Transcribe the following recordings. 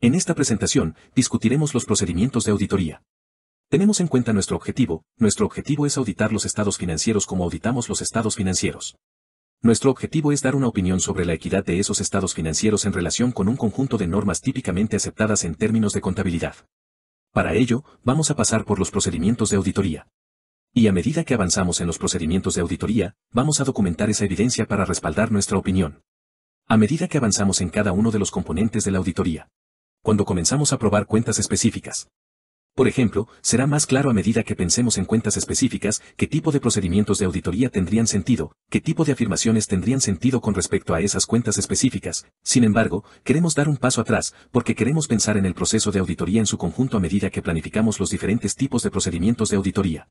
En esta presentación, discutiremos los procedimientos de auditoría. Tenemos en cuenta nuestro objetivo, nuestro objetivo es auditar los estados financieros como auditamos los estados financieros. Nuestro objetivo es dar una opinión sobre la equidad de esos estados financieros en relación con un conjunto de normas típicamente aceptadas en términos de contabilidad. Para ello, vamos a pasar por los procedimientos de auditoría. Y a medida que avanzamos en los procedimientos de auditoría, vamos a documentar esa evidencia para respaldar nuestra opinión. A medida que avanzamos en cada uno de los componentes de la auditoría cuando comenzamos a probar cuentas específicas. Por ejemplo, será más claro a medida que pensemos en cuentas específicas qué tipo de procedimientos de auditoría tendrían sentido, qué tipo de afirmaciones tendrían sentido con respecto a esas cuentas específicas. Sin embargo, queremos dar un paso atrás porque queremos pensar en el proceso de auditoría en su conjunto a medida que planificamos los diferentes tipos de procedimientos de auditoría.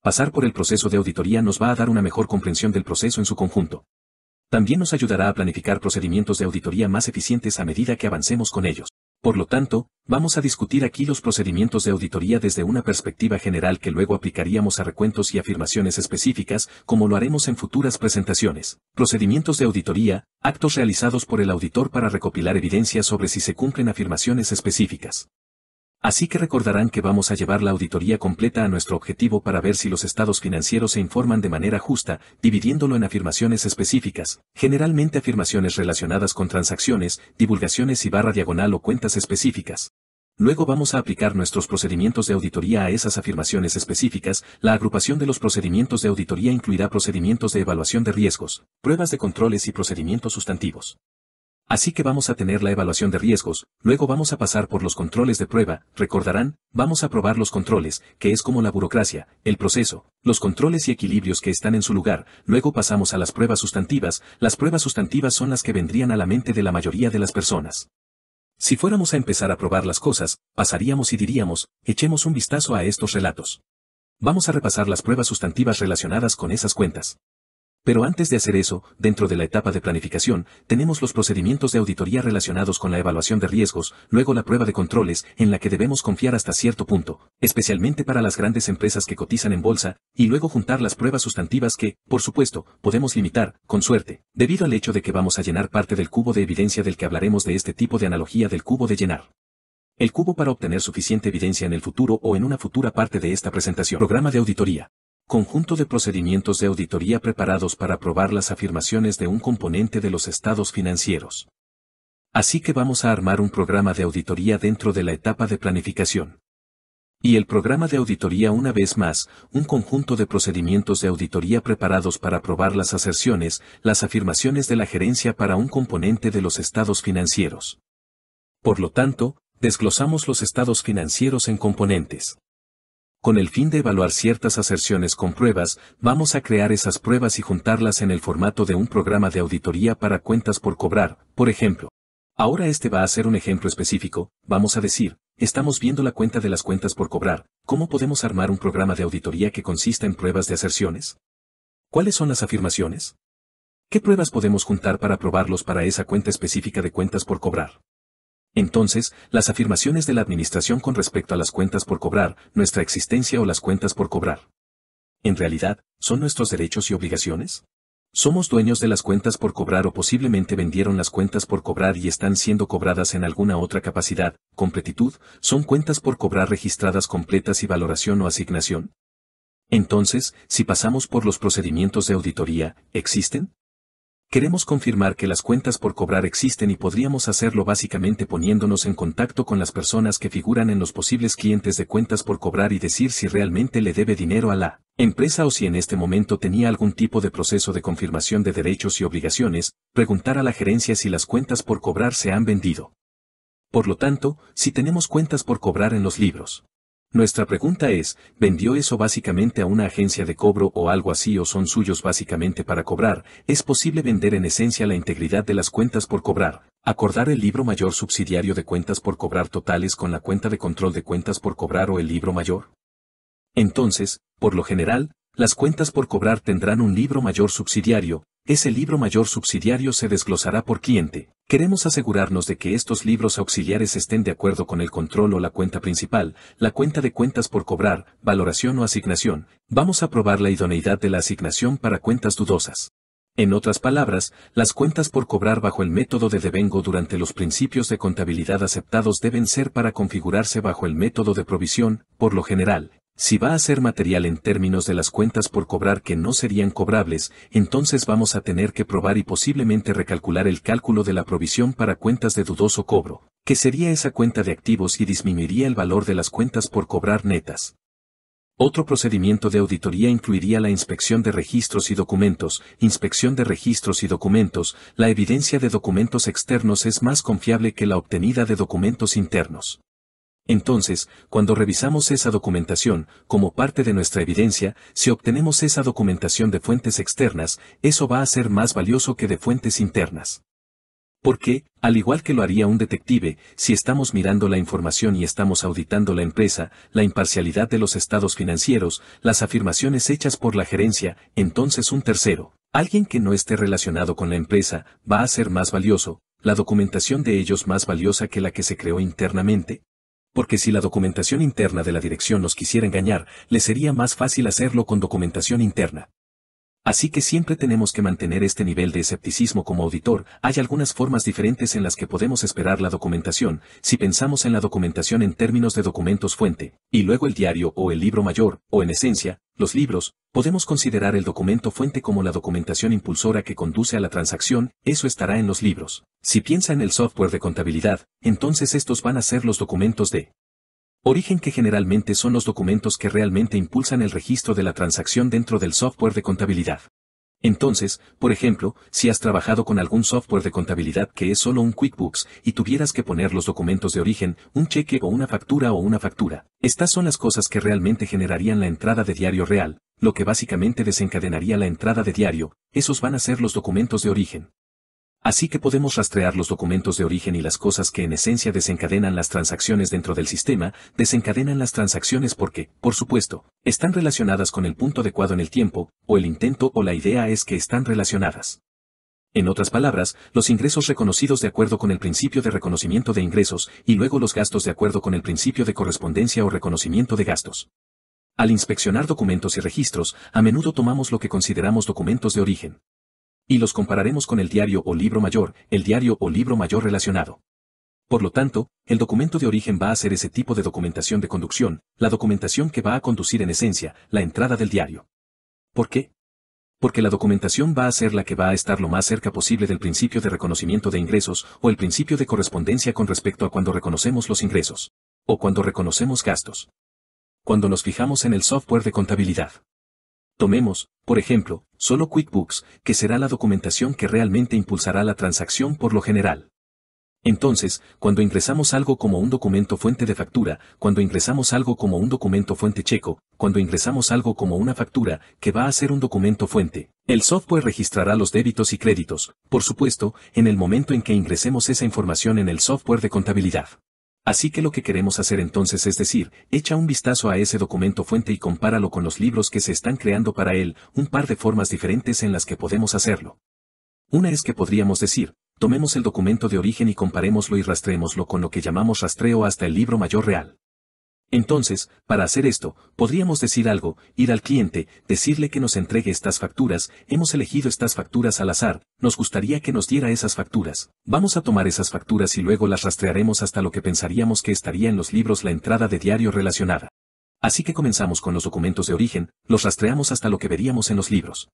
Pasar por el proceso de auditoría nos va a dar una mejor comprensión del proceso en su conjunto. También nos ayudará a planificar procedimientos de auditoría más eficientes a medida que avancemos con ellos. Por lo tanto, vamos a discutir aquí los procedimientos de auditoría desde una perspectiva general que luego aplicaríamos a recuentos y afirmaciones específicas, como lo haremos en futuras presentaciones. Procedimientos de auditoría, actos realizados por el auditor para recopilar evidencia sobre si se cumplen afirmaciones específicas. Así que recordarán que vamos a llevar la auditoría completa a nuestro objetivo para ver si los estados financieros se informan de manera justa, dividiéndolo en afirmaciones específicas, generalmente afirmaciones relacionadas con transacciones, divulgaciones y barra diagonal o cuentas específicas. Luego vamos a aplicar nuestros procedimientos de auditoría a esas afirmaciones específicas, la agrupación de los procedimientos de auditoría incluirá procedimientos de evaluación de riesgos, pruebas de controles y procedimientos sustantivos. Así que vamos a tener la evaluación de riesgos, luego vamos a pasar por los controles de prueba, recordarán, vamos a probar los controles, que es como la burocracia, el proceso, los controles y equilibrios que están en su lugar, luego pasamos a las pruebas sustantivas, las pruebas sustantivas son las que vendrían a la mente de la mayoría de las personas. Si fuéramos a empezar a probar las cosas, pasaríamos y diríamos, echemos un vistazo a estos relatos. Vamos a repasar las pruebas sustantivas relacionadas con esas cuentas. Pero antes de hacer eso, dentro de la etapa de planificación, tenemos los procedimientos de auditoría relacionados con la evaluación de riesgos, luego la prueba de controles, en la que debemos confiar hasta cierto punto, especialmente para las grandes empresas que cotizan en bolsa, y luego juntar las pruebas sustantivas que, por supuesto, podemos limitar, con suerte, debido al hecho de que vamos a llenar parte del cubo de evidencia del que hablaremos de este tipo de analogía del cubo de llenar. El cubo para obtener suficiente evidencia en el futuro o en una futura parte de esta presentación. Programa de auditoría. Conjunto de procedimientos de auditoría preparados para probar las afirmaciones de un componente de los estados financieros. Así que vamos a armar un programa de auditoría dentro de la etapa de planificación. Y el programa de auditoría una vez más, un conjunto de procedimientos de auditoría preparados para probar las aserciones, las afirmaciones de la gerencia para un componente de los estados financieros. Por lo tanto, desglosamos los estados financieros en componentes con el fin de evaluar ciertas aserciones con pruebas, vamos a crear esas pruebas y juntarlas en el formato de un programa de auditoría para cuentas por cobrar, por ejemplo. Ahora este va a ser un ejemplo específico, vamos a decir, estamos viendo la cuenta de las cuentas por cobrar, ¿cómo podemos armar un programa de auditoría que consista en pruebas de aserciones? ¿Cuáles son las afirmaciones? ¿Qué pruebas podemos juntar para probarlos para esa cuenta específica de cuentas por cobrar? Entonces, las afirmaciones de la Administración con respecto a las cuentas por cobrar, nuestra existencia o las cuentas por cobrar. En realidad, ¿son nuestros derechos y obligaciones? Somos dueños de las cuentas por cobrar o posiblemente vendieron las cuentas por cobrar y están siendo cobradas en alguna otra capacidad, completitud, son cuentas por cobrar registradas completas y valoración o asignación. Entonces, si pasamos por los procedimientos de auditoría, ¿existen? Queremos confirmar que las cuentas por cobrar existen y podríamos hacerlo básicamente poniéndonos en contacto con las personas que figuran en los posibles clientes de cuentas por cobrar y decir si realmente le debe dinero a la empresa o si en este momento tenía algún tipo de proceso de confirmación de derechos y obligaciones, preguntar a la gerencia si las cuentas por cobrar se han vendido. Por lo tanto, si tenemos cuentas por cobrar en los libros nuestra pregunta es, ¿vendió eso básicamente a una agencia de cobro o algo así o son suyos básicamente para cobrar? ¿Es posible vender en esencia la integridad de las cuentas por cobrar? Acordar el libro mayor subsidiario de cuentas por cobrar totales con la cuenta de control de cuentas por cobrar o el libro mayor. Entonces, por lo general, las cuentas por cobrar tendrán un libro mayor subsidiario, ese libro mayor subsidiario se desglosará por cliente. Queremos asegurarnos de que estos libros auxiliares estén de acuerdo con el control o la cuenta principal, la cuenta de cuentas por cobrar, valoración o asignación. Vamos a probar la idoneidad de la asignación para cuentas dudosas. En otras palabras, las cuentas por cobrar bajo el método de devengo durante los principios de contabilidad aceptados deben ser para configurarse bajo el método de provisión, por lo general, si va a ser material en términos de las cuentas por cobrar que no serían cobrables, entonces vamos a tener que probar y posiblemente recalcular el cálculo de la provisión para cuentas de dudoso cobro, que sería esa cuenta de activos y disminuiría el valor de las cuentas por cobrar netas. Otro procedimiento de auditoría incluiría la inspección de registros y documentos, inspección de registros y documentos, la evidencia de documentos externos es más confiable que la obtenida de documentos internos. Entonces, cuando revisamos esa documentación, como parte de nuestra evidencia, si obtenemos esa documentación de fuentes externas, eso va a ser más valioso que de fuentes internas. Porque, al igual que lo haría un detective, si estamos mirando la información y estamos auditando la empresa, la imparcialidad de los estados financieros, las afirmaciones hechas por la gerencia, entonces un tercero, alguien que no esté relacionado con la empresa, va a ser más valioso, la documentación de ellos más valiosa que la que se creó internamente, porque si la documentación interna de la dirección nos quisiera engañar, le sería más fácil hacerlo con documentación interna. Así que siempre tenemos que mantener este nivel de escepticismo como auditor, hay algunas formas diferentes en las que podemos esperar la documentación, si pensamos en la documentación en términos de documentos fuente, y luego el diario o el libro mayor, o en esencia, los libros, podemos considerar el documento fuente como la documentación impulsora que conduce a la transacción, eso estará en los libros. Si piensa en el software de contabilidad, entonces estos van a ser los documentos de origen que generalmente son los documentos que realmente impulsan el registro de la transacción dentro del software de contabilidad. Entonces, por ejemplo, si has trabajado con algún software de contabilidad que es solo un QuickBooks y tuvieras que poner los documentos de origen, un cheque o una factura o una factura, estas son las cosas que realmente generarían la entrada de diario real, lo que básicamente desencadenaría la entrada de diario, esos van a ser los documentos de origen. Así que podemos rastrear los documentos de origen y las cosas que en esencia desencadenan las transacciones dentro del sistema, desencadenan las transacciones porque, por supuesto, están relacionadas con el punto adecuado en el tiempo, o el intento o la idea es que están relacionadas. En otras palabras, los ingresos reconocidos de acuerdo con el principio de reconocimiento de ingresos y luego los gastos de acuerdo con el principio de correspondencia o reconocimiento de gastos. Al inspeccionar documentos y registros, a menudo tomamos lo que consideramos documentos de origen, y los compararemos con el diario o libro mayor, el diario o libro mayor relacionado. Por lo tanto, el documento de origen va a ser ese tipo de documentación de conducción, la documentación que va a conducir en esencia la entrada del diario. ¿Por qué? Porque la documentación va a ser la que va a estar lo más cerca posible del principio de reconocimiento de ingresos o el principio de correspondencia con respecto a cuando reconocemos los ingresos. O cuando reconocemos gastos. Cuando nos fijamos en el software de contabilidad. Tomemos, por ejemplo, solo QuickBooks, que será la documentación que realmente impulsará la transacción por lo general. Entonces, cuando ingresamos algo como un documento fuente de factura, cuando ingresamos algo como un documento fuente checo, cuando ingresamos algo como una factura, que va a ser un documento fuente, el software registrará los débitos y créditos, por supuesto, en el momento en que ingresemos esa información en el software de contabilidad. Así que lo que queremos hacer entonces es decir, echa un vistazo a ese documento fuente y compáralo con los libros que se están creando para él, un par de formas diferentes en las que podemos hacerlo. Una es que podríamos decir, tomemos el documento de origen y comparémoslo y rastreémoslo con lo que llamamos rastreo hasta el libro mayor real. Entonces, para hacer esto, podríamos decir algo, ir al cliente, decirle que nos entregue estas facturas, hemos elegido estas facturas al azar, nos gustaría que nos diera esas facturas. Vamos a tomar esas facturas y luego las rastrearemos hasta lo que pensaríamos que estaría en los libros la entrada de diario relacionada. Así que comenzamos con los documentos de origen, los rastreamos hasta lo que veríamos en los libros.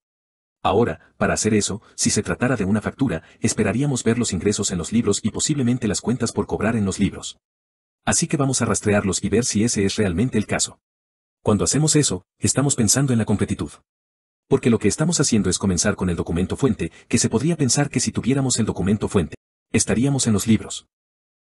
Ahora, para hacer eso, si se tratara de una factura, esperaríamos ver los ingresos en los libros y posiblemente las cuentas por cobrar en los libros. Así que vamos a rastrearlos y ver si ese es realmente el caso. Cuando hacemos eso, estamos pensando en la completitud. Porque lo que estamos haciendo es comenzar con el documento fuente, que se podría pensar que si tuviéramos el documento fuente, estaríamos en los libros.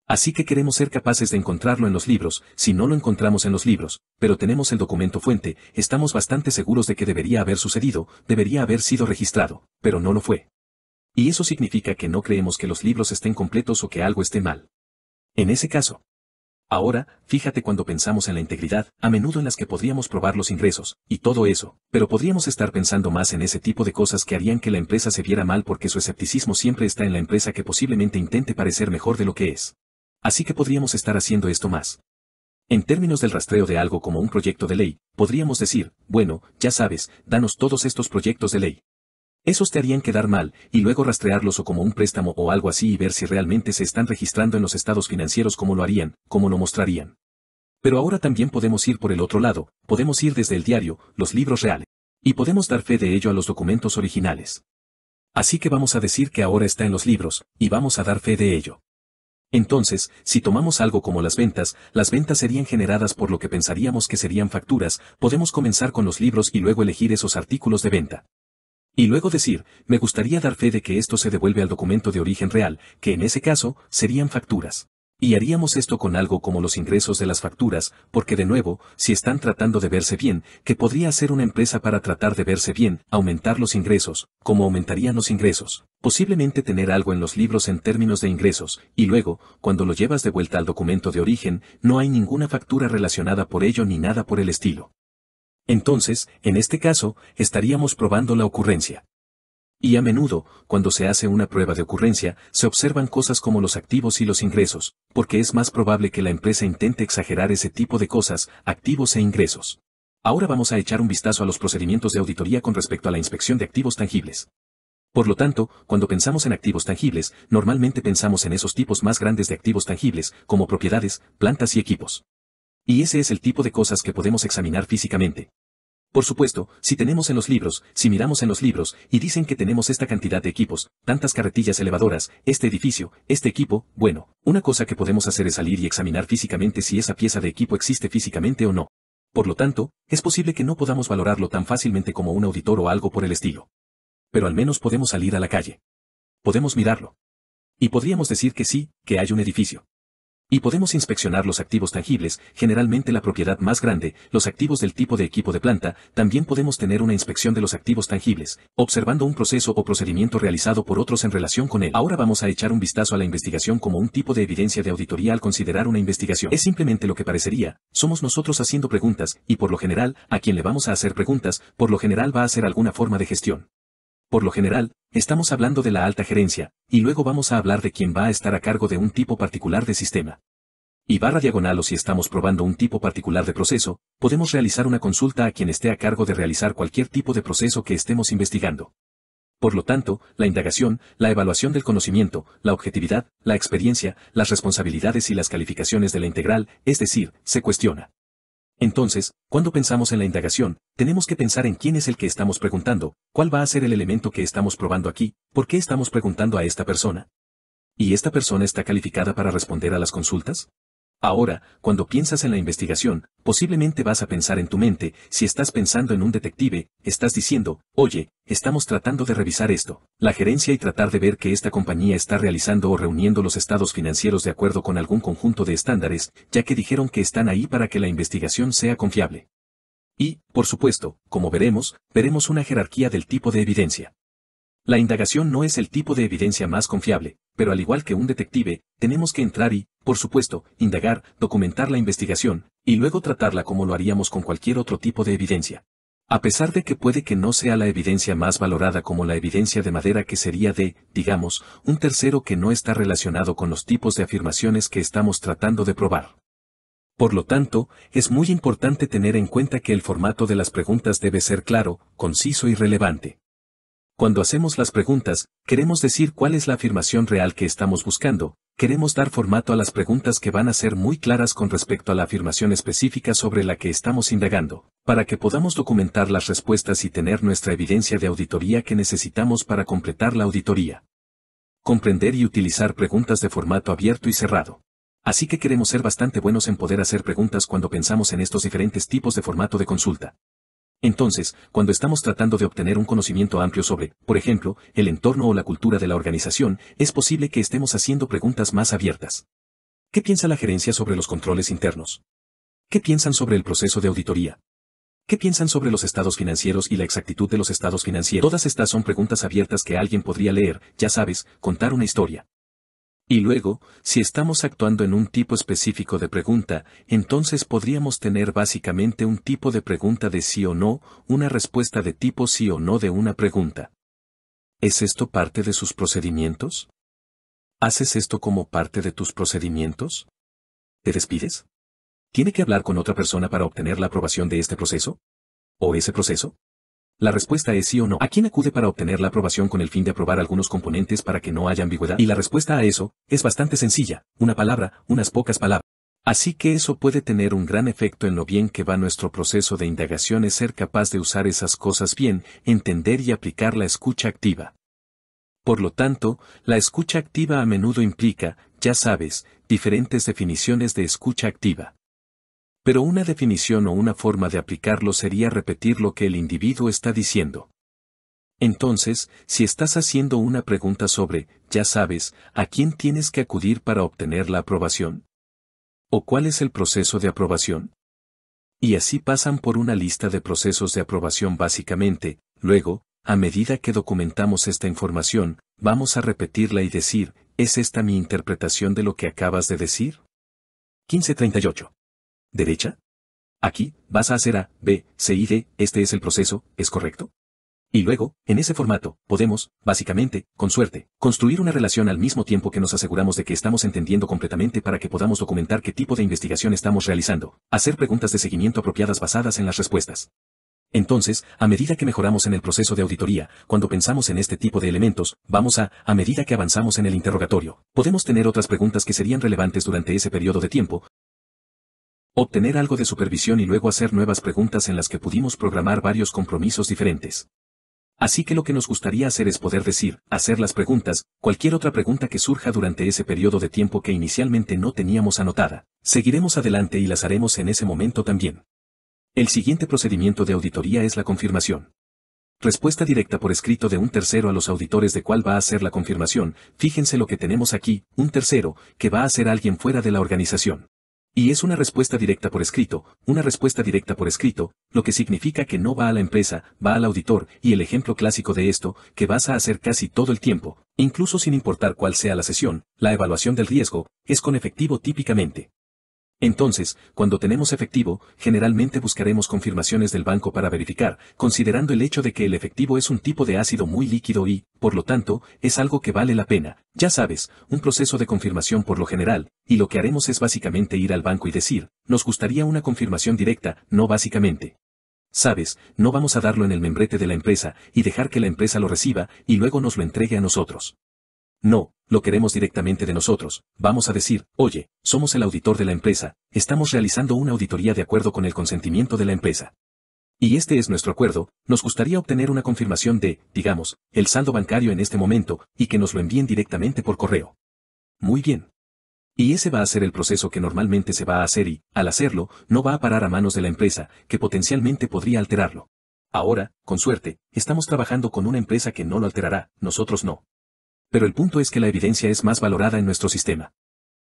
Así que queremos ser capaces de encontrarlo en los libros, si no lo encontramos en los libros, pero tenemos el documento fuente, estamos bastante seguros de que debería haber sucedido, debería haber sido registrado, pero no lo fue. Y eso significa que no creemos que los libros estén completos o que algo esté mal. En ese caso, Ahora, fíjate cuando pensamos en la integridad, a menudo en las que podríamos probar los ingresos, y todo eso, pero podríamos estar pensando más en ese tipo de cosas que harían que la empresa se viera mal porque su escepticismo siempre está en la empresa que posiblemente intente parecer mejor de lo que es. Así que podríamos estar haciendo esto más. En términos del rastreo de algo como un proyecto de ley, podríamos decir, bueno, ya sabes, danos todos estos proyectos de ley. Esos te harían quedar mal, y luego rastrearlos o como un préstamo o algo así y ver si realmente se están registrando en los estados financieros como lo harían, como lo mostrarían. Pero ahora también podemos ir por el otro lado, podemos ir desde el diario, los libros reales. Y podemos dar fe de ello a los documentos originales. Así que vamos a decir que ahora está en los libros, y vamos a dar fe de ello. Entonces, si tomamos algo como las ventas, las ventas serían generadas por lo que pensaríamos que serían facturas, podemos comenzar con los libros y luego elegir esos artículos de venta. Y luego decir, me gustaría dar fe de que esto se devuelve al documento de origen real, que en ese caso, serían facturas. Y haríamos esto con algo como los ingresos de las facturas, porque de nuevo, si están tratando de verse bien, que podría ser una empresa para tratar de verse bien, aumentar los ingresos, como aumentarían los ingresos, posiblemente tener algo en los libros en términos de ingresos, y luego, cuando lo llevas de vuelta al documento de origen, no hay ninguna factura relacionada por ello ni nada por el estilo. Entonces, en este caso, estaríamos probando la ocurrencia. Y a menudo, cuando se hace una prueba de ocurrencia, se observan cosas como los activos y los ingresos, porque es más probable que la empresa intente exagerar ese tipo de cosas, activos e ingresos. Ahora vamos a echar un vistazo a los procedimientos de auditoría con respecto a la inspección de activos tangibles. Por lo tanto, cuando pensamos en activos tangibles, normalmente pensamos en esos tipos más grandes de activos tangibles, como propiedades, plantas y equipos. Y ese es el tipo de cosas que podemos examinar físicamente. Por supuesto, si tenemos en los libros, si miramos en los libros, y dicen que tenemos esta cantidad de equipos, tantas carretillas elevadoras, este edificio, este equipo, bueno, una cosa que podemos hacer es salir y examinar físicamente si esa pieza de equipo existe físicamente o no. Por lo tanto, es posible que no podamos valorarlo tan fácilmente como un auditor o algo por el estilo. Pero al menos podemos salir a la calle. Podemos mirarlo. Y podríamos decir que sí, que hay un edificio. Y podemos inspeccionar los activos tangibles, generalmente la propiedad más grande, los activos del tipo de equipo de planta, también podemos tener una inspección de los activos tangibles, observando un proceso o procedimiento realizado por otros en relación con él. Ahora vamos a echar un vistazo a la investigación como un tipo de evidencia de auditoría al considerar una investigación. Es simplemente lo que parecería, somos nosotros haciendo preguntas, y por lo general, a quien le vamos a hacer preguntas, por lo general va a ser alguna forma de gestión. Por lo general, estamos hablando de la alta gerencia, y luego vamos a hablar de quién va a estar a cargo de un tipo particular de sistema. Y barra diagonal o si estamos probando un tipo particular de proceso, podemos realizar una consulta a quien esté a cargo de realizar cualquier tipo de proceso que estemos investigando. Por lo tanto, la indagación, la evaluación del conocimiento, la objetividad, la experiencia, las responsabilidades y las calificaciones de la integral, es decir, se cuestiona. Entonces, cuando pensamos en la indagación, tenemos que pensar en quién es el que estamos preguntando, cuál va a ser el elemento que estamos probando aquí, por qué estamos preguntando a esta persona. ¿Y esta persona está calificada para responder a las consultas? Ahora, cuando piensas en la investigación, posiblemente vas a pensar en tu mente, si estás pensando en un detective, estás diciendo, oye, estamos tratando de revisar esto, la gerencia y tratar de ver que esta compañía está realizando o reuniendo los estados financieros de acuerdo con algún conjunto de estándares, ya que dijeron que están ahí para que la investigación sea confiable. Y, por supuesto, como veremos, veremos una jerarquía del tipo de evidencia. La indagación no es el tipo de evidencia más confiable, pero al igual que un detective, tenemos que entrar y, por supuesto, indagar, documentar la investigación, y luego tratarla como lo haríamos con cualquier otro tipo de evidencia. A pesar de que puede que no sea la evidencia más valorada como la evidencia de madera que sería de, digamos, un tercero que no está relacionado con los tipos de afirmaciones que estamos tratando de probar. Por lo tanto, es muy importante tener en cuenta que el formato de las preguntas debe ser claro, conciso y relevante. Cuando hacemos las preguntas, queremos decir cuál es la afirmación real que estamos buscando, queremos dar formato a las preguntas que van a ser muy claras con respecto a la afirmación específica sobre la que estamos indagando, para que podamos documentar las respuestas y tener nuestra evidencia de auditoría que necesitamos para completar la auditoría. Comprender y utilizar preguntas de formato abierto y cerrado. Así que queremos ser bastante buenos en poder hacer preguntas cuando pensamos en estos diferentes tipos de formato de consulta. Entonces, cuando estamos tratando de obtener un conocimiento amplio sobre, por ejemplo, el entorno o la cultura de la organización, es posible que estemos haciendo preguntas más abiertas. ¿Qué piensa la gerencia sobre los controles internos? ¿Qué piensan sobre el proceso de auditoría? ¿Qué piensan sobre los estados financieros y la exactitud de los estados financieros? Todas estas son preguntas abiertas que alguien podría leer, ya sabes, contar una historia. Y luego, si estamos actuando en un tipo específico de pregunta, entonces podríamos tener básicamente un tipo de pregunta de sí o no, una respuesta de tipo sí o no de una pregunta. ¿Es esto parte de sus procedimientos? ¿Haces esto como parte de tus procedimientos? ¿Te despides? ¿Tiene que hablar con otra persona para obtener la aprobación de este proceso? ¿O ese proceso? La respuesta es sí o no. ¿A quién acude para obtener la aprobación con el fin de aprobar algunos componentes para que no haya ambigüedad? Y la respuesta a eso es bastante sencilla, una palabra, unas pocas palabras. Así que eso puede tener un gran efecto en lo bien que va nuestro proceso de indagación es ser capaz de usar esas cosas bien, entender y aplicar la escucha activa. Por lo tanto, la escucha activa a menudo implica, ya sabes, diferentes definiciones de escucha activa pero una definición o una forma de aplicarlo sería repetir lo que el individuo está diciendo. Entonces, si estás haciendo una pregunta sobre, ya sabes, a quién tienes que acudir para obtener la aprobación. O cuál es el proceso de aprobación. Y así pasan por una lista de procesos de aprobación básicamente, luego, a medida que documentamos esta información, vamos a repetirla y decir, ¿es esta mi interpretación de lo que acabas de decir? 1538 derecha? Aquí, vas a hacer A, B, C y D, este es el proceso, ¿es correcto? Y luego, en ese formato, podemos, básicamente, con suerte, construir una relación al mismo tiempo que nos aseguramos de que estamos entendiendo completamente para que podamos documentar qué tipo de investigación estamos realizando, hacer preguntas de seguimiento apropiadas basadas en las respuestas. Entonces, a medida que mejoramos en el proceso de auditoría, cuando pensamos en este tipo de elementos, vamos a, a medida que avanzamos en el interrogatorio, podemos tener otras preguntas que serían relevantes durante ese periodo de tiempo, Obtener algo de supervisión y luego hacer nuevas preguntas en las que pudimos programar varios compromisos diferentes. Así que lo que nos gustaría hacer es poder decir, hacer las preguntas, cualquier otra pregunta que surja durante ese periodo de tiempo que inicialmente no teníamos anotada. Seguiremos adelante y las haremos en ese momento también. El siguiente procedimiento de auditoría es la confirmación. Respuesta directa por escrito de un tercero a los auditores de cuál va a ser la confirmación, fíjense lo que tenemos aquí, un tercero, que va a ser alguien fuera de la organización. Y es una respuesta directa por escrito, una respuesta directa por escrito, lo que significa que no va a la empresa, va al auditor, y el ejemplo clásico de esto, que vas a hacer casi todo el tiempo, incluso sin importar cuál sea la sesión, la evaluación del riesgo, es con efectivo típicamente. Entonces, cuando tenemos efectivo, generalmente buscaremos confirmaciones del banco para verificar, considerando el hecho de que el efectivo es un tipo de ácido muy líquido y, por lo tanto, es algo que vale la pena, ya sabes, un proceso de confirmación por lo general, y lo que haremos es básicamente ir al banco y decir, nos gustaría una confirmación directa, no básicamente. Sabes, no vamos a darlo en el membrete de la empresa, y dejar que la empresa lo reciba, y luego nos lo entregue a nosotros. No, lo queremos directamente de nosotros, vamos a decir, oye, somos el auditor de la empresa, estamos realizando una auditoría de acuerdo con el consentimiento de la empresa. Y este es nuestro acuerdo, nos gustaría obtener una confirmación de, digamos, el saldo bancario en este momento, y que nos lo envíen directamente por correo. Muy bien. Y ese va a ser el proceso que normalmente se va a hacer y, al hacerlo, no va a parar a manos de la empresa, que potencialmente podría alterarlo. Ahora, con suerte, estamos trabajando con una empresa que no lo alterará, nosotros no. Pero el punto es que la evidencia es más valorada en nuestro sistema.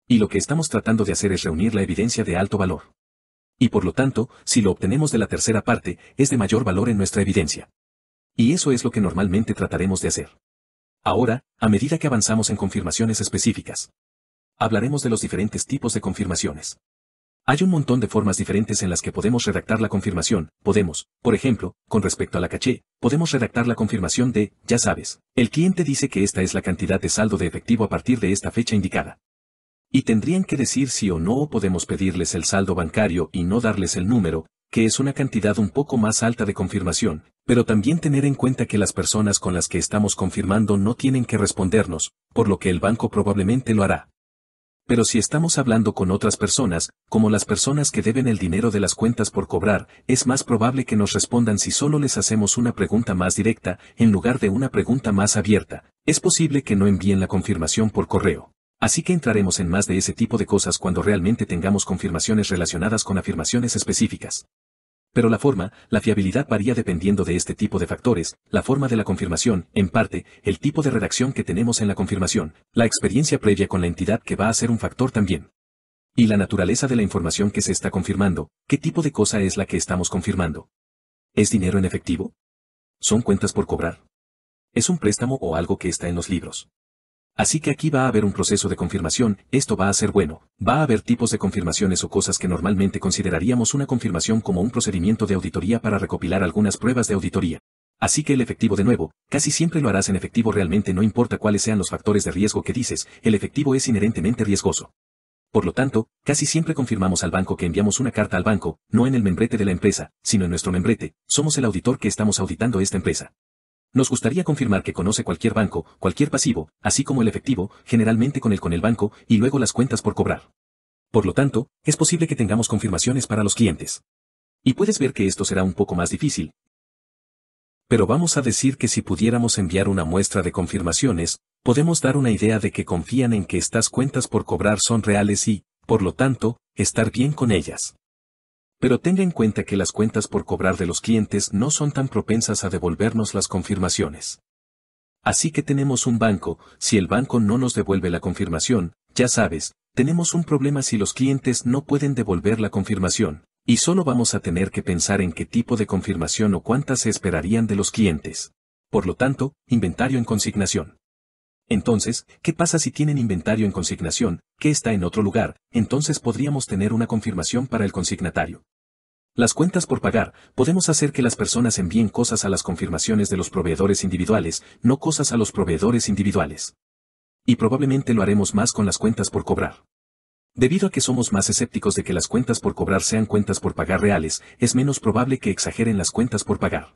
Y lo que estamos tratando de hacer es reunir la evidencia de alto valor. Y por lo tanto, si lo obtenemos de la tercera parte, es de mayor valor en nuestra evidencia. Y eso es lo que normalmente trataremos de hacer. Ahora, a medida que avanzamos en confirmaciones específicas, hablaremos de los diferentes tipos de confirmaciones. Hay un montón de formas diferentes en las que podemos redactar la confirmación. Podemos, por ejemplo, con respecto a la caché, podemos redactar la confirmación de, ya sabes, el cliente dice que esta es la cantidad de saldo de efectivo a partir de esta fecha indicada. Y tendrían que decir sí o no o podemos pedirles el saldo bancario y no darles el número, que es una cantidad un poco más alta de confirmación, pero también tener en cuenta que las personas con las que estamos confirmando no tienen que respondernos, por lo que el banco probablemente lo hará. Pero si estamos hablando con otras personas, como las personas que deben el dinero de las cuentas por cobrar, es más probable que nos respondan si solo les hacemos una pregunta más directa, en lugar de una pregunta más abierta. Es posible que no envíen la confirmación por correo. Así que entraremos en más de ese tipo de cosas cuando realmente tengamos confirmaciones relacionadas con afirmaciones específicas pero la forma, la fiabilidad varía dependiendo de este tipo de factores, la forma de la confirmación, en parte, el tipo de redacción que tenemos en la confirmación, la experiencia previa con la entidad que va a ser un factor también. Y la naturaleza de la información que se está confirmando, qué tipo de cosa es la que estamos confirmando. ¿Es dinero en efectivo? ¿Son cuentas por cobrar? ¿Es un préstamo o algo que está en los libros? Así que aquí va a haber un proceso de confirmación, esto va a ser bueno. Va a haber tipos de confirmaciones o cosas que normalmente consideraríamos una confirmación como un procedimiento de auditoría para recopilar algunas pruebas de auditoría. Así que el efectivo de nuevo, casi siempre lo harás en efectivo realmente no importa cuáles sean los factores de riesgo que dices, el efectivo es inherentemente riesgoso. Por lo tanto, casi siempre confirmamos al banco que enviamos una carta al banco, no en el membrete de la empresa, sino en nuestro membrete, somos el auditor que estamos auditando esta empresa. Nos gustaría confirmar que conoce cualquier banco, cualquier pasivo, así como el efectivo, generalmente con el con el banco, y luego las cuentas por cobrar. Por lo tanto, es posible que tengamos confirmaciones para los clientes. Y puedes ver que esto será un poco más difícil. Pero vamos a decir que si pudiéramos enviar una muestra de confirmaciones, podemos dar una idea de que confían en que estas cuentas por cobrar son reales y, por lo tanto, estar bien con ellas. Pero tenga en cuenta que las cuentas por cobrar de los clientes no son tan propensas a devolvernos las confirmaciones. Así que tenemos un banco, si el banco no nos devuelve la confirmación, ya sabes, tenemos un problema si los clientes no pueden devolver la confirmación, y solo vamos a tener que pensar en qué tipo de confirmación o cuántas se esperarían de los clientes. Por lo tanto, inventario en consignación. Entonces, ¿qué pasa si tienen inventario en consignación, que está en otro lugar? Entonces podríamos tener una confirmación para el consignatario. Las cuentas por pagar, podemos hacer que las personas envíen cosas a las confirmaciones de los proveedores individuales, no cosas a los proveedores individuales. Y probablemente lo haremos más con las cuentas por cobrar. Debido a que somos más escépticos de que las cuentas por cobrar sean cuentas por pagar reales, es menos probable que exageren las cuentas por pagar.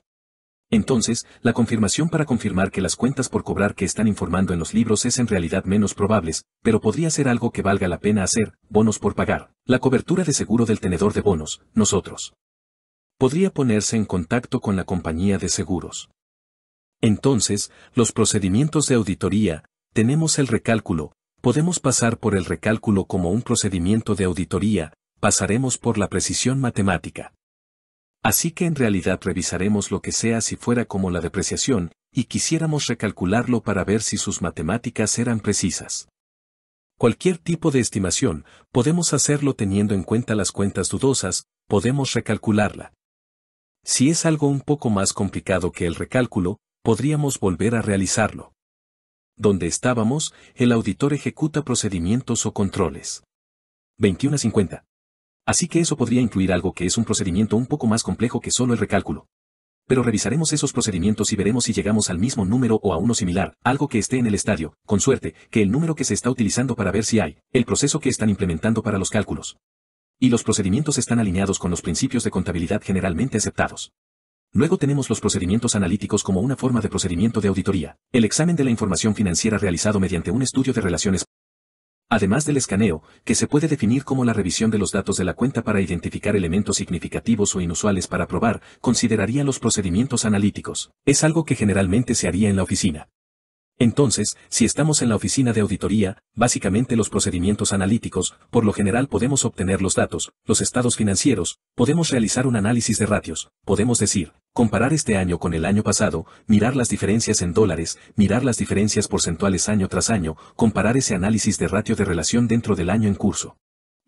Entonces, la confirmación para confirmar que las cuentas por cobrar que están informando en los libros es en realidad menos probables, pero podría ser algo que valga la pena hacer, bonos por pagar. La cobertura de seguro del tenedor de bonos, nosotros. Podría ponerse en contacto con la compañía de seguros. Entonces, los procedimientos de auditoría, tenemos el recálculo, podemos pasar por el recálculo como un procedimiento de auditoría, pasaremos por la precisión matemática. Así que en realidad revisaremos lo que sea si fuera como la depreciación, y quisiéramos recalcularlo para ver si sus matemáticas eran precisas. Cualquier tipo de estimación, podemos hacerlo teniendo en cuenta las cuentas dudosas, podemos recalcularla. Si es algo un poco más complicado que el recálculo, podríamos volver a realizarlo. Donde estábamos, el auditor ejecuta procedimientos o controles. 21.50 Así que eso podría incluir algo que es un procedimiento un poco más complejo que solo el recálculo. Pero revisaremos esos procedimientos y veremos si llegamos al mismo número o a uno similar, algo que esté en el estadio, con suerte, que el número que se está utilizando para ver si hay, el proceso que están implementando para los cálculos. Y los procedimientos están alineados con los principios de contabilidad generalmente aceptados. Luego tenemos los procedimientos analíticos como una forma de procedimiento de auditoría, el examen de la información financiera realizado mediante un estudio de relaciones Además del escaneo, que se puede definir como la revisión de los datos de la cuenta para identificar elementos significativos o inusuales para probar, consideraría los procedimientos analíticos. Es algo que generalmente se haría en la oficina. Entonces, si estamos en la oficina de auditoría, básicamente los procedimientos analíticos, por lo general podemos obtener los datos, los estados financieros, podemos realizar un análisis de ratios, podemos decir, comparar este año con el año pasado, mirar las diferencias en dólares, mirar las diferencias porcentuales año tras año, comparar ese análisis de ratio de relación dentro del año en curso.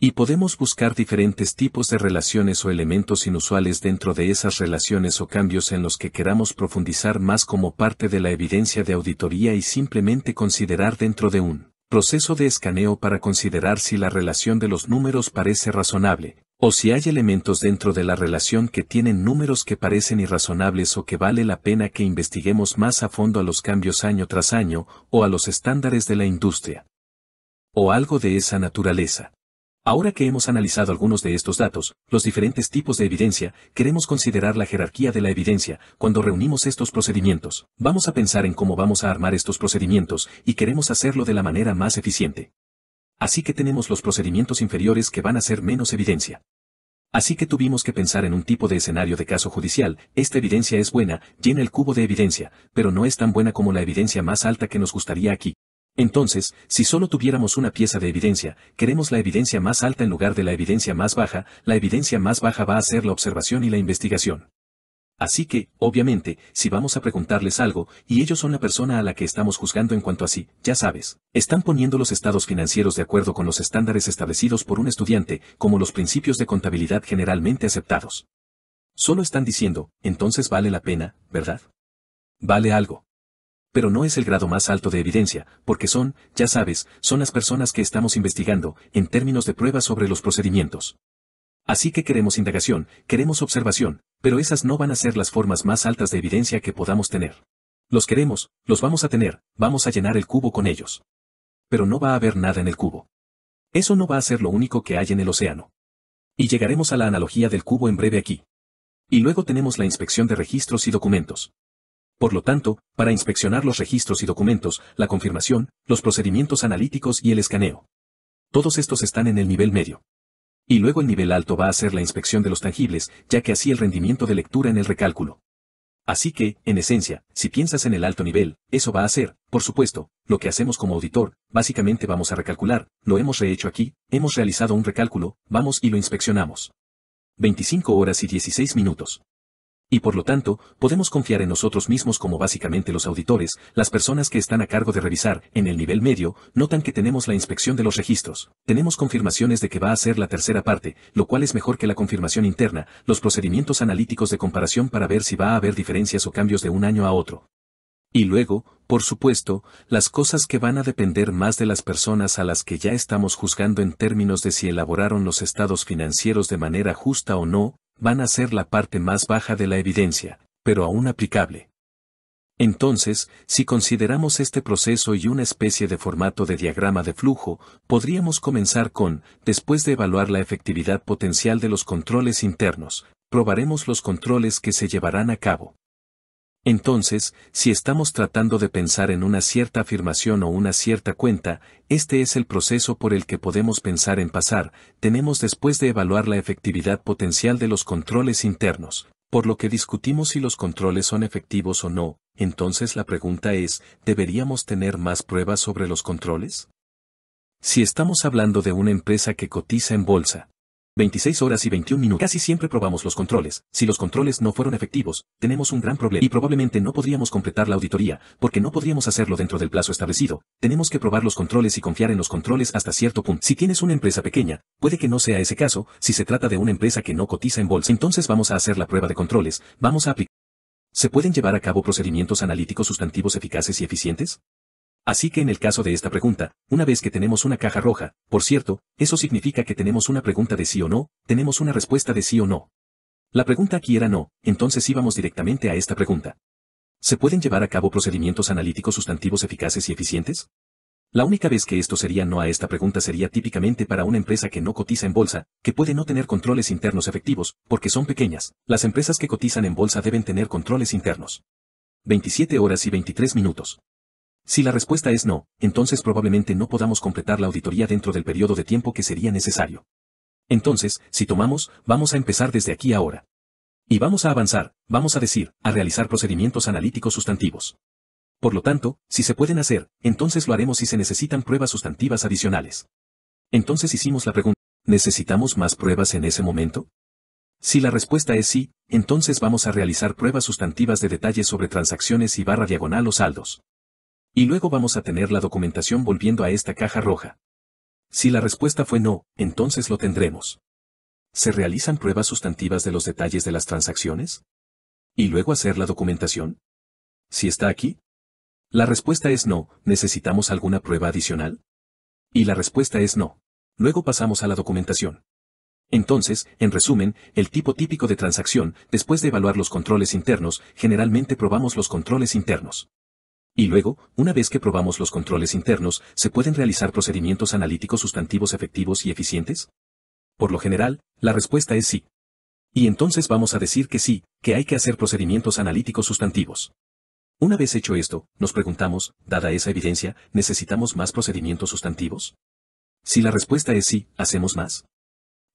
Y podemos buscar diferentes tipos de relaciones o elementos inusuales dentro de esas relaciones o cambios en los que queramos profundizar más como parte de la evidencia de auditoría y simplemente considerar dentro de un proceso de escaneo para considerar si la relación de los números parece razonable, o si hay elementos dentro de la relación que tienen números que parecen irrazonables o que vale la pena que investiguemos más a fondo a los cambios año tras año o a los estándares de la industria. O algo de esa naturaleza. Ahora que hemos analizado algunos de estos datos, los diferentes tipos de evidencia, queremos considerar la jerarquía de la evidencia cuando reunimos estos procedimientos. Vamos a pensar en cómo vamos a armar estos procedimientos y queremos hacerlo de la manera más eficiente. Así que tenemos los procedimientos inferiores que van a ser menos evidencia. Así que tuvimos que pensar en un tipo de escenario de caso judicial, esta evidencia es buena, llena el cubo de evidencia, pero no es tan buena como la evidencia más alta que nos gustaría aquí. Entonces, si solo tuviéramos una pieza de evidencia, queremos la evidencia más alta en lugar de la evidencia más baja, la evidencia más baja va a ser la observación y la investigación. Así que, obviamente, si vamos a preguntarles algo, y ellos son la persona a la que estamos juzgando en cuanto a sí, ya sabes, están poniendo los estados financieros de acuerdo con los estándares establecidos por un estudiante, como los principios de contabilidad generalmente aceptados. Solo están diciendo, entonces vale la pena, ¿verdad? Vale algo pero no es el grado más alto de evidencia, porque son, ya sabes, son las personas que estamos investigando, en términos de pruebas sobre los procedimientos. Así que queremos indagación, queremos observación, pero esas no van a ser las formas más altas de evidencia que podamos tener. Los queremos, los vamos a tener, vamos a llenar el cubo con ellos. Pero no va a haber nada en el cubo. Eso no va a ser lo único que hay en el océano. Y llegaremos a la analogía del cubo en breve aquí. Y luego tenemos la inspección de registros y documentos. Por lo tanto, para inspeccionar los registros y documentos, la confirmación, los procedimientos analíticos y el escaneo. Todos estos están en el nivel medio. Y luego el nivel alto va a ser la inspección de los tangibles, ya que así el rendimiento de lectura en el recálculo. Así que, en esencia, si piensas en el alto nivel, eso va a ser, por supuesto, lo que hacemos como auditor, básicamente vamos a recalcular, lo hemos rehecho aquí, hemos realizado un recálculo, vamos y lo inspeccionamos. 25 horas y 16 minutos y por lo tanto, podemos confiar en nosotros mismos como básicamente los auditores, las personas que están a cargo de revisar, en el nivel medio, notan que tenemos la inspección de los registros. Tenemos confirmaciones de que va a ser la tercera parte, lo cual es mejor que la confirmación interna, los procedimientos analíticos de comparación para ver si va a haber diferencias o cambios de un año a otro. Y luego, por supuesto, las cosas que van a depender más de las personas a las que ya estamos juzgando en términos de si elaboraron los estados financieros de manera justa o no, van a ser la parte más baja de la evidencia, pero aún aplicable. Entonces, si consideramos este proceso y una especie de formato de diagrama de flujo, podríamos comenzar con, después de evaluar la efectividad potencial de los controles internos, probaremos los controles que se llevarán a cabo. Entonces, si estamos tratando de pensar en una cierta afirmación o una cierta cuenta, este es el proceso por el que podemos pensar en pasar, tenemos después de evaluar la efectividad potencial de los controles internos, por lo que discutimos si los controles son efectivos o no, entonces la pregunta es, ¿deberíamos tener más pruebas sobre los controles? Si estamos hablando de una empresa que cotiza en bolsa, 26 horas y 21 minutos. Casi siempre probamos los controles. Si los controles no fueron efectivos, tenemos un gran problema y probablemente no podríamos completar la auditoría, porque no podríamos hacerlo dentro del plazo establecido. Tenemos que probar los controles y confiar en los controles hasta cierto punto. Si tienes una empresa pequeña, puede que no sea ese caso, si se trata de una empresa que no cotiza en bolsa, entonces vamos a hacer la prueba de controles, vamos a aplicar. ¿Se pueden llevar a cabo procedimientos analíticos sustantivos eficaces y eficientes? Así que en el caso de esta pregunta, una vez que tenemos una caja roja, por cierto, eso significa que tenemos una pregunta de sí o no, tenemos una respuesta de sí o no. La pregunta aquí era no, entonces íbamos directamente a esta pregunta. ¿Se pueden llevar a cabo procedimientos analíticos sustantivos eficaces y eficientes? La única vez que esto sería no a esta pregunta sería típicamente para una empresa que no cotiza en bolsa, que puede no tener controles internos efectivos, porque son pequeñas. Las empresas que cotizan en bolsa deben tener controles internos. 27 horas y 23 minutos. Si la respuesta es no, entonces probablemente no podamos completar la auditoría dentro del periodo de tiempo que sería necesario. Entonces, si tomamos, vamos a empezar desde aquí ahora. Y vamos a avanzar, vamos a decir, a realizar procedimientos analíticos sustantivos. Por lo tanto, si se pueden hacer, entonces lo haremos si se necesitan pruebas sustantivas adicionales. Entonces hicimos la pregunta, ¿necesitamos más pruebas en ese momento? Si la respuesta es sí, entonces vamos a realizar pruebas sustantivas de detalles sobre transacciones y barra diagonal o saldos. Y luego vamos a tener la documentación volviendo a esta caja roja. Si la respuesta fue no, entonces lo tendremos. ¿Se realizan pruebas sustantivas de los detalles de las transacciones? ¿Y luego hacer la documentación? Si está aquí. La respuesta es no, ¿necesitamos alguna prueba adicional? Y la respuesta es no. Luego pasamos a la documentación. Entonces, en resumen, el tipo típico de transacción, después de evaluar los controles internos, generalmente probamos los controles internos. Y luego, una vez que probamos los controles internos, ¿se pueden realizar procedimientos analíticos sustantivos efectivos y eficientes? Por lo general, la respuesta es sí. Y entonces vamos a decir que sí, que hay que hacer procedimientos analíticos sustantivos. Una vez hecho esto, nos preguntamos, dada esa evidencia, ¿necesitamos más procedimientos sustantivos? Si la respuesta es sí, ¿hacemos más?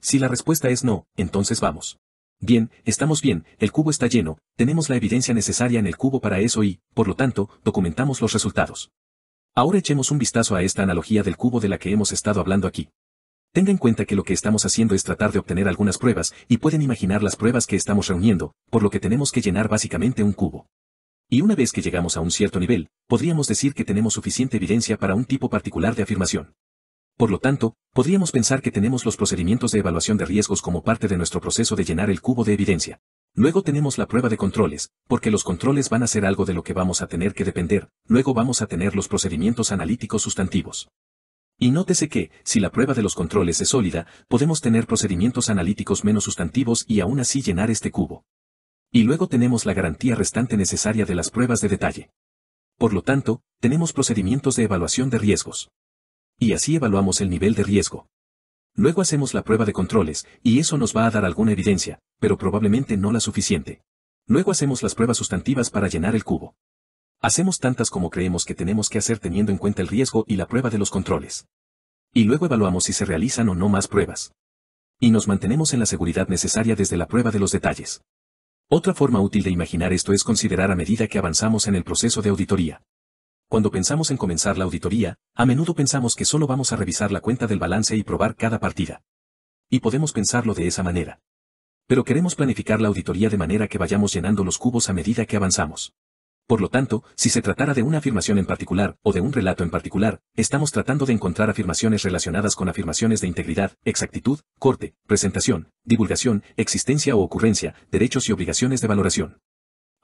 Si la respuesta es no, entonces vamos. Bien, estamos bien, el cubo está lleno, tenemos la evidencia necesaria en el cubo para eso y, por lo tanto, documentamos los resultados. Ahora echemos un vistazo a esta analogía del cubo de la que hemos estado hablando aquí. Tenga en cuenta que lo que estamos haciendo es tratar de obtener algunas pruebas, y pueden imaginar las pruebas que estamos reuniendo, por lo que tenemos que llenar básicamente un cubo. Y una vez que llegamos a un cierto nivel, podríamos decir que tenemos suficiente evidencia para un tipo particular de afirmación. Por lo tanto, podríamos pensar que tenemos los procedimientos de evaluación de riesgos como parte de nuestro proceso de llenar el cubo de evidencia. Luego tenemos la prueba de controles, porque los controles van a ser algo de lo que vamos a tener que depender, luego vamos a tener los procedimientos analíticos sustantivos. Y nótese que, si la prueba de los controles es sólida, podemos tener procedimientos analíticos menos sustantivos y aún así llenar este cubo. Y luego tenemos la garantía restante necesaria de las pruebas de detalle. Por lo tanto, tenemos procedimientos de evaluación de riesgos. Y así evaluamos el nivel de riesgo. Luego hacemos la prueba de controles, y eso nos va a dar alguna evidencia, pero probablemente no la suficiente. Luego hacemos las pruebas sustantivas para llenar el cubo. Hacemos tantas como creemos que tenemos que hacer teniendo en cuenta el riesgo y la prueba de los controles. Y luego evaluamos si se realizan o no más pruebas. Y nos mantenemos en la seguridad necesaria desde la prueba de los detalles. Otra forma útil de imaginar esto es considerar a medida que avanzamos en el proceso de auditoría. Cuando pensamos en comenzar la auditoría, a menudo pensamos que solo vamos a revisar la cuenta del balance y probar cada partida. Y podemos pensarlo de esa manera. Pero queremos planificar la auditoría de manera que vayamos llenando los cubos a medida que avanzamos. Por lo tanto, si se tratara de una afirmación en particular, o de un relato en particular, estamos tratando de encontrar afirmaciones relacionadas con afirmaciones de integridad, exactitud, corte, presentación, divulgación, existencia o ocurrencia, derechos y obligaciones de valoración.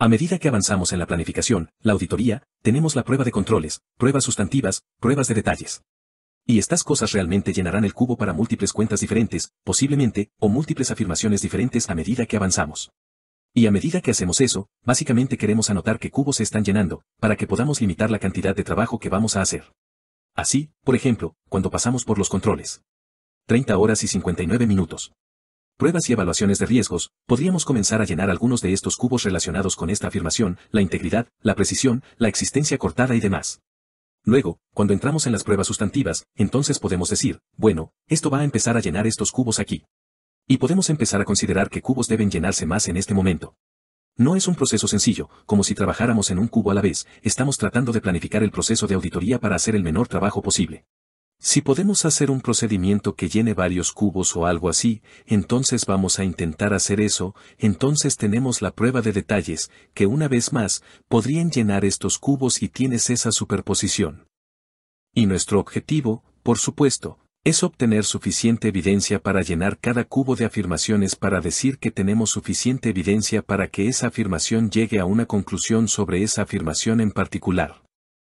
A medida que avanzamos en la planificación, la auditoría, tenemos la prueba de controles, pruebas sustantivas, pruebas de detalles. Y estas cosas realmente llenarán el cubo para múltiples cuentas diferentes, posiblemente, o múltiples afirmaciones diferentes a medida que avanzamos. Y a medida que hacemos eso, básicamente queremos anotar qué cubos se están llenando, para que podamos limitar la cantidad de trabajo que vamos a hacer. Así, por ejemplo, cuando pasamos por los controles. 30 horas y 59 minutos pruebas y evaluaciones de riesgos, podríamos comenzar a llenar algunos de estos cubos relacionados con esta afirmación, la integridad, la precisión, la existencia cortada y demás. Luego, cuando entramos en las pruebas sustantivas, entonces podemos decir, bueno, esto va a empezar a llenar estos cubos aquí. Y podemos empezar a considerar que cubos deben llenarse más en este momento. No es un proceso sencillo, como si trabajáramos en un cubo a la vez, estamos tratando de planificar el proceso de auditoría para hacer el menor trabajo posible. Si podemos hacer un procedimiento que llene varios cubos o algo así, entonces vamos a intentar hacer eso, entonces tenemos la prueba de detalles, que una vez más, podrían llenar estos cubos y tienes esa superposición. Y nuestro objetivo, por supuesto, es obtener suficiente evidencia para llenar cada cubo de afirmaciones para decir que tenemos suficiente evidencia para que esa afirmación llegue a una conclusión sobre esa afirmación en particular.